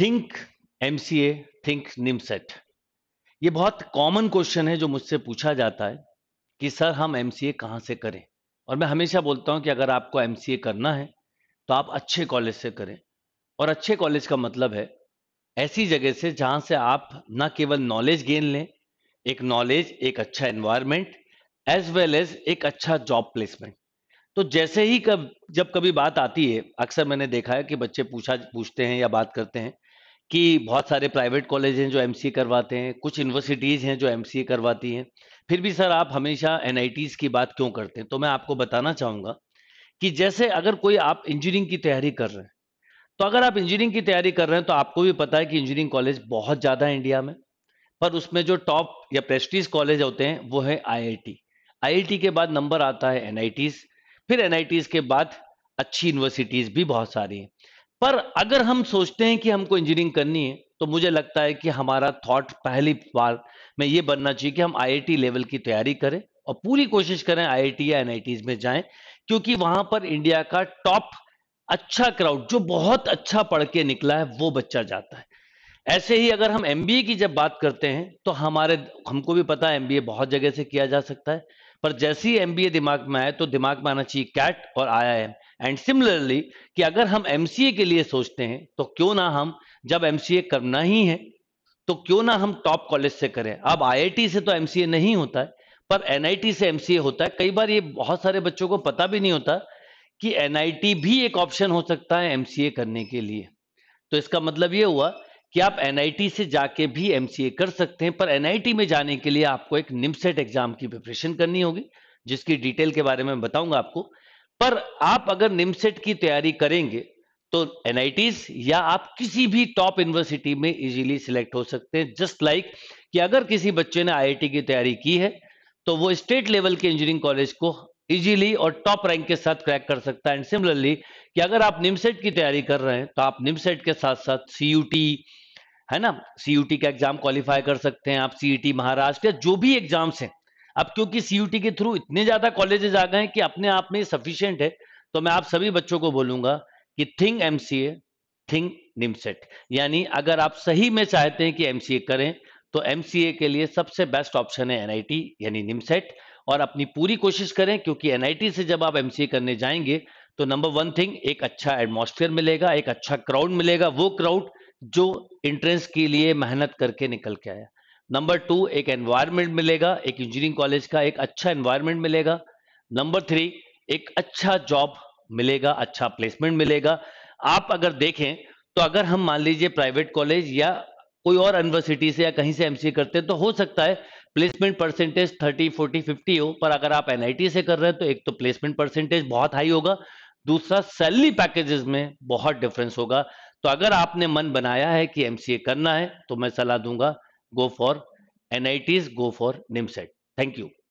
think M C A think NIMCET ये बहुत common question है जो मुझसे पूछा जाता है कि सर हम एम सी ए कहाँ से करें और मैं हमेशा बोलता हूँ कि अगर आपको एम सी ए करना है तो आप अच्छे कॉलेज से करें और अच्छे कॉलेज का मतलब है ऐसी जगह से जहाँ से आप न केवल नॉलेज गेन लें एक नॉलेज एक अच्छा एनवायरमेंट एज वेल एज एक अच्छा जॉब प्लेसमेंट तो जैसे ही कब जब कभी बात आती है अक्सर मैंने देखा है कि बच्चे पूछा पूछते हैं या बात करते हैं कि बहुत सारे प्राइवेट कॉलेज हैं जो एम करवाते हैं कुछ यूनिवर्सिटीज़ हैं जो एम करवाती हैं फिर भी सर आप हमेशा एन की बात क्यों करते हैं तो मैं आपको बताना चाहूँगा कि जैसे अगर कोई आप इंजीनियरिंग की तैयारी कर रहे हैं तो अगर आप इंजीनियरिंग की तैयारी कर रहे हैं तो आपको भी पता है कि इंजीनियरिंग कॉलेज बहुत ज़्यादा है इंडिया में पर उसमें जो टॉप या प्रेस्टीज कॉलेज होते हैं वो है आईआईटी आईआईटी के बाद नंबर आता है एनआईटीज़ फिर एनआईटीज़ के बाद अच्छी यूनिवर्सिटीज़ भी बहुत सारी हैं पर अगर हम सोचते हैं कि हमको इंजीनियरिंग करनी है तो मुझे लगता है कि हमारा थॉट पहली बार में ये बनना चाहिए कि हम आईआईटी लेवल की तैयारी करें और पूरी कोशिश करें आईआईटी या एनआईटीज में जाएं क्योंकि वहां पर इंडिया का टॉप अच्छा क्राउड जो बहुत अच्छा पढ़ के निकला है वो बच्चा जाता है ऐसे ही अगर हम एमबीए की जब बात करते हैं तो हमारे हमको भी पता है एमबीए बहुत जगह से किया जा सकता है पर जैसे ही एमबीए दिमाग में आए तो दिमाग में आना चाहिए कैट और आईआईएम एंड सिमिलरली कि अगर हम एमसीए के लिए सोचते हैं तो क्यों ना हम जब एमसीए करना ही है तो क्यों ना हम टॉप कॉलेज से करें अब आईआईटी से तो एमसीए नहीं होता है पर एनआईटी से एमसीए होता है कई बार ये बहुत सारे बच्चों को पता भी नहीं होता कि एनआईटी भी एक ऑप्शन हो सकता है एमसीए करने के लिए तो इसका मतलब ये हुआ कि आप एनआईटी से जाके भी एमसीए कर सकते हैं पर एनआईटी में जाने के लिए आपको एक निमसेट एग्जाम e की प्रिपरेशन करनी होगी जिसकी डिटेल के बारे में बताऊंगा आपको पर आप अगर निमसेट e की तैयारी करेंगे तो एन या आप किसी भी टॉप यूनिवर्सिटी में इजीली सिलेक्ट हो सकते हैं जस्ट लाइक कि अगर किसी बच्चे ने आई की तैयारी की है तो वो स्टेट लेवल के इंजीनियरिंग कॉलेज को इजीली और टॉप रैंक के साथ क्रैक कर सकता है एंड सिमिलरली कि अगर आप निमसेट e की तैयारी कर रहे हैं तो आप निमसेट के साथ साथ सी है ना सीयूटी का एग्जाम क्वालिफाई कर सकते हैं आप सीईटी e महाराष्ट्र जो भी एग्जाम्स हैं अब क्योंकि सीयूटी के थ्रू इतने ज्यादा कॉलेजेस आ गए हैं कि अपने आप में सफिशियंट है तो मैं आप सभी बच्चों को बोलूंगा कि थिंग एमसीए थिंग निमसेट यानी अगर आप सही में चाहते हैं कि एमसीए करें तो एमसीए के लिए सबसे बेस्ट ऑप्शन है एनआईटी यानी निमसेट e और अपनी पूरी कोशिश करें क्योंकि एनआईटी से जब आप एमसीए करने जाएंगे तो नंबर वन थिंग एक अच्छा एटमोस्फेयर मिलेगा एक अच्छा क्राउड मिलेगा वो क्राउड जो एंट्रेंस के लिए मेहनत करके निकल के आया नंबर टू एक एनवायरमेंट मिलेगा एक इंजीनियरिंग कॉलेज का एक अच्छा एनवायरमेंट मिलेगा नंबर थ्री एक अच्छा जॉब मिलेगा अच्छा प्लेसमेंट मिलेगा आप अगर देखें तो अगर हम मान लीजिए प्राइवेट कॉलेज या कोई और यूनिवर्सिटी से या कहीं से एमसीए करते हैं तो हो सकता है प्लेसमेंट परसेंटेज 30, 40, 50 हो पर अगर आप एनआईटी से कर रहे हैं तो एक तो प्लेसमेंट परसेंटेज बहुत हाई होगा दूसरा सैलरी पैकेजेस में बहुत डिफरेंस होगा तो अगर आपने मन बनाया है कि एम करना है तो मैं सलाह दूंगा go for an go for NIMCET thank you